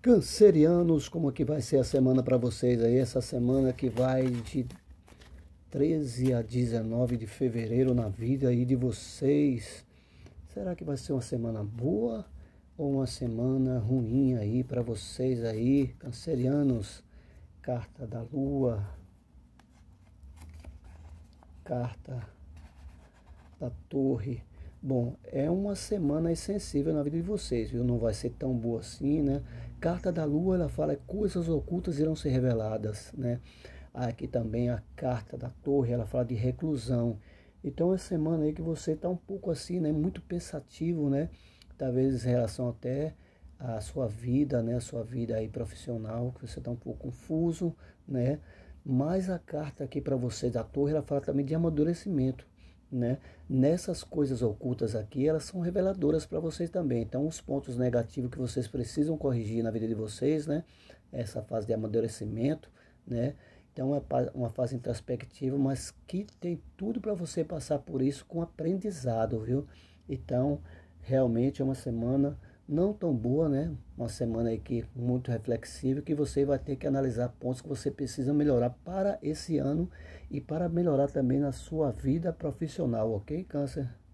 Cancerianos, como que vai ser a semana para vocês aí? Essa semana que vai de 13 a 19 de fevereiro na vida aí de vocês. Será que vai ser uma semana boa ou uma semana ruim aí para vocês aí, cancerianos? Carta da Lua. Carta da Torre. Bom, é uma semana sensível na vida de vocês, viu? Não vai ser tão boa assim, né? Carta da Lua, ela fala que coisas ocultas irão ser reveladas, né? Aqui também a carta da Torre, ela fala de reclusão. Então é semana aí que você está um pouco assim, né? Muito pensativo, né? Talvez em relação até à sua vida, né? A sua vida aí profissional, que você está um pouco confuso, né? Mas a carta aqui para você da Torre, ela fala também de amadurecimento né? Nessas coisas ocultas aqui, elas são reveladoras para vocês também. Então, os pontos negativos que vocês precisam corrigir na vida de vocês, né? Essa fase de amadurecimento, né? Então, é uma fase introspectiva, mas que tem tudo para você passar por isso com aprendizado, viu? Então, realmente é uma semana não tão boa, né? Uma semana aqui muito reflexiva, que você vai ter que analisar pontos que você precisa melhorar para esse ano e para melhorar também na sua vida profissional, ok, Câncer?